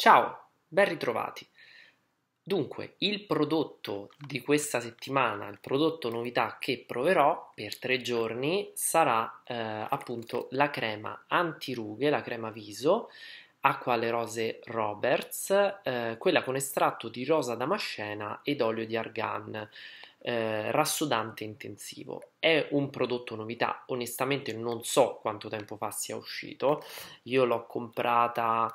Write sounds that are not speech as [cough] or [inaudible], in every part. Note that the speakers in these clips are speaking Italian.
Ciao, ben ritrovati. Dunque, il prodotto di questa settimana, il prodotto novità che proverò per tre giorni sarà eh, appunto la crema antirughe, la crema viso acqua alle rose Roberts, eh, quella con estratto di rosa damascena ed olio di argan. Eh, rassodante intensivo. È un prodotto novità, onestamente non so quanto tempo fa sia uscito. Io l'ho comprata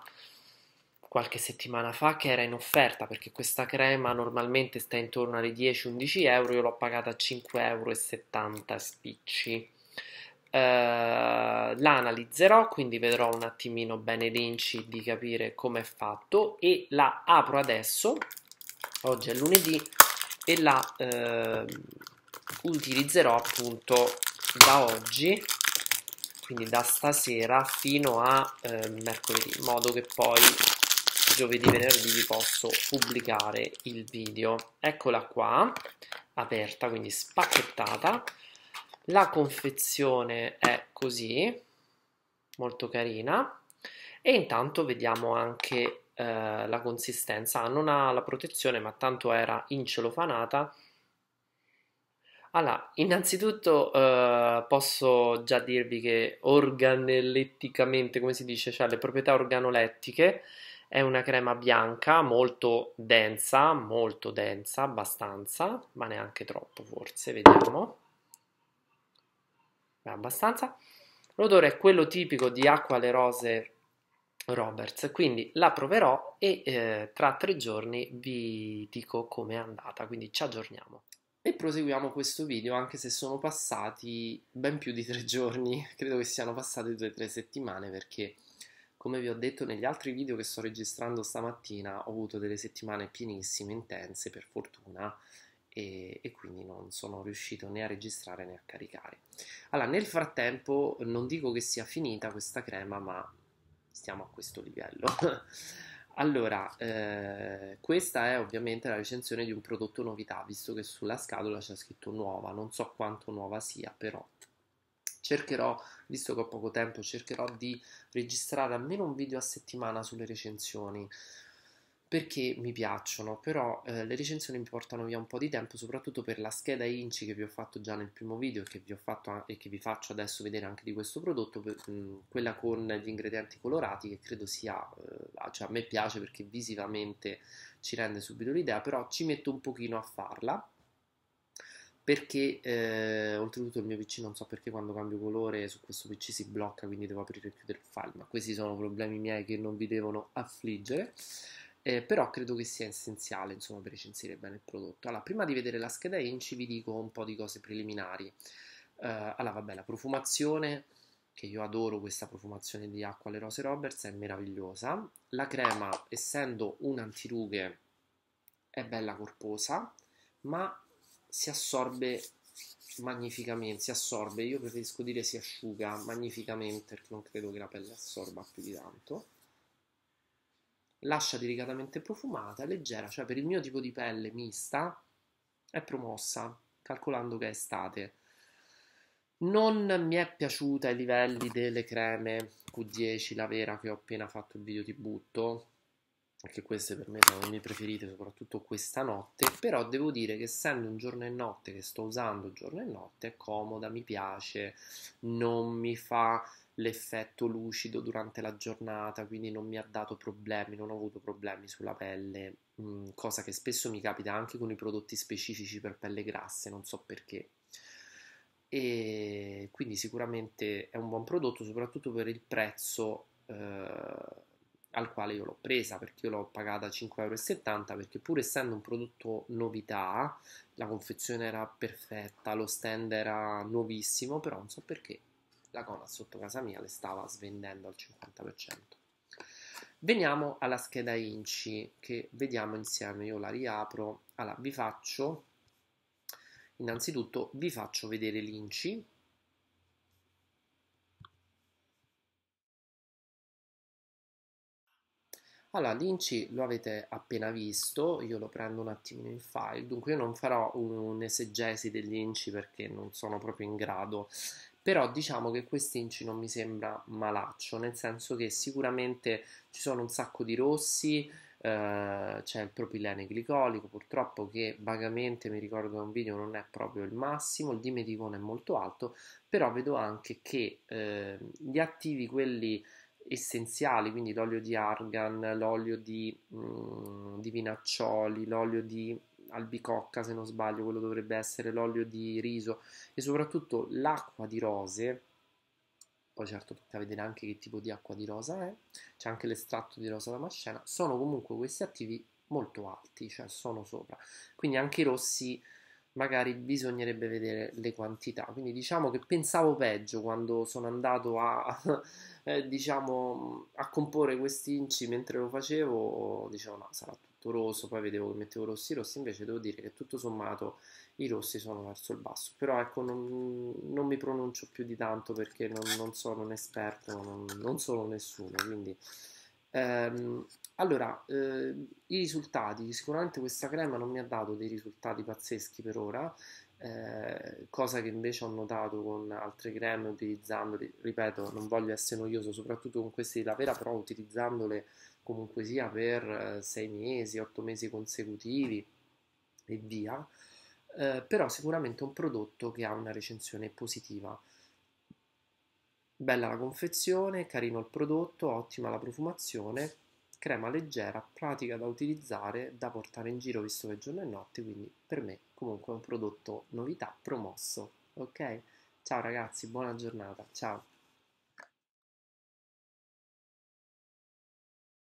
qualche settimana fa che era in offerta perché questa crema normalmente sta intorno alle 10-11 euro, io l'ho pagata a 5,70 euro spicci. Uh, eh, la analizzerò, quindi vedrò un attimino bene l'inci di capire come è fatto e la apro adesso, oggi è lunedì, e la uh, utilizzerò appunto da oggi quindi da stasera fino a eh, mercoledì, in modo che poi giovedì, venerdì vi posso pubblicare il video. Eccola qua, aperta, quindi spacchettata. La confezione è così, molto carina. E intanto vediamo anche eh, la consistenza. Ah, non ha la protezione, ma tanto era incelofanata. Allora, innanzitutto eh, posso già dirvi che organelletticamente, come si dice, cioè le proprietà organolettiche è una crema bianca molto densa, molto densa, abbastanza, ma neanche troppo forse, vediamo. È abbastanza. L'odore è quello tipico di acqua alle rose Roberts, quindi la proverò e eh, tra tre giorni vi dico com'è andata, quindi ci aggiorniamo. E proseguiamo questo video anche se sono passati ben più di tre giorni, [laughs] credo che siano passate due o tre settimane perché come vi ho detto negli altri video che sto registrando stamattina, ho avuto delle settimane pienissime, intense per fortuna, e, e, quindi non sono riuscito né a registrare né a caricare. Allora, nel frattempo, non dico che sia finita questa crema, ma stiamo a questo livello. [laughs] allora, eh, questa è ovviamente la recensione di un prodotto novità, visto che sulla scatola c'è scritto nuova, non so quanto nuova sia, però cercherò, visto che ho poco tempo, cercherò di registrare almeno un video a settimana sulle recensioni perché mi piacciono, però eh, le recensioni mi portano via un po' di tempo, soprattutto per la scheda INCI che vi ho fatto già nel primo video e che vi, fatto, e che vi faccio adesso vedere anche di questo prodotto, mm, quella con gli ingredienti colorati che credo sia, eh, cioè a me piace perché visivamente ci rende subito l'idea, però ci metto un pochino a farla perché eh, oltretutto il mio PC non so perché quando cambio colore su questo PC si blocca, quindi devo aprire e chiudere il file, ma questi sono problemi miei che non vi devono affliggere. Eh, però credo che sia essenziale insomma, per recensire bene il prodotto. Allora, prima di vedere la scheda Enci vi dico un po' di cose preliminari. Eh, allora, vabbè, la profumazione, che io adoro questa profumazione di acqua alle rose Roberts, è meravigliosa. La crema, essendo un antirughe, è bella corposa, ma si assorbe magnificamente, si assorbe, io preferisco dire si asciuga magnificamente perché non credo che la pelle assorba più di tanto. Lascia delicatamente profumata, leggera, cioè per il mio tipo di pelle mista è promossa, calcolando che è estate. Non mi è piaciuta ai livelli delle creme Q10, la vera che ho appena fatto il video di butto, anche queste per me sono le mie preferite, soprattutto questa notte, però devo dire che essendo un giorno e notte che sto usando giorno e notte è comoda, mi piace, non mi fa l'effetto lucido durante la giornata, quindi non mi ha dato problemi, non ho avuto problemi sulla pelle, mm, cosa che spesso mi capita anche con i prodotti specifici per pelle grasse, non so perché. E quindi sicuramente è un buon prodotto, soprattutto per il prezzo eh, al quale io l'ho presa perché io l'ho pagata 5,70 euro perché pur essendo un prodotto novità la confezione era perfetta, lo stand era nuovissimo, però non so perché la Conad sotto casa mia le stava svendendo al 50%. Veniamo alla scheda Inci che vediamo insieme, io la riapro. Allora, vi faccio innanzitutto vi faccio vedere l'Inci Allora, Linci lo avete appena visto, io lo prendo un attimino in file, dunque io non farò un'esegesi degli inci perché non sono proprio in grado, però diciamo che quest'inci non mi sembra malaccio, nel senso che sicuramente ci sono un sacco di rossi, eh, c'è il propilene glicolico, purtroppo che vagamente mi ricordo da un video non è proprio il massimo, il dimeticone è molto alto, però vedo anche che eh, gli attivi, quelli essenziali, quindi l'olio di argan, l'olio di, mh, mm, di vinaccioli, l'olio di albicocca se non sbaglio, quello dovrebbe essere l'olio di riso e soprattutto l'acqua di rose. Poi certo potete vedere anche che tipo di acqua di rosa è, c'è anche l'estratto di rosa damascena, sono comunque questi attivi molto alti, cioè sono sopra. Quindi anche i rossi magari bisognerebbe vedere le quantità. Quindi diciamo che pensavo peggio quando sono andato a, [laughs] eh, diciamo, a comporre questi inci mentre lo facevo, dicevo no, sarà tutto rosso, poi vedevo che mettevo rossi rossi, invece devo dire che tutto sommato i rossi sono verso il basso, però ecco non, non mi pronuncio più di tanto perché non, non sono un esperto, non, non sono nessuno, quindi... Ehm, allora, eh, i risultati, sicuramente questa crema non mi ha dato dei risultati pazzeschi per ora, eh, cosa che invece ho notato con altre creme utilizzandole, ripeto, non voglio essere noioso, soprattutto con queste di lavera, però utilizzandole comunque sia per 6 eh, mesi, 8 mesi consecutivi e via, eh, però sicuramente è un prodotto che ha una recensione positiva. Bella la confezione, carino il prodotto, ottima la profumazione crema leggera, pratica da utilizzare, da portare in giro visto che è giorno e notte, quindi per me comunque è un prodotto novità promosso, ok? Ciao ragazzi, buona giornata, ciao!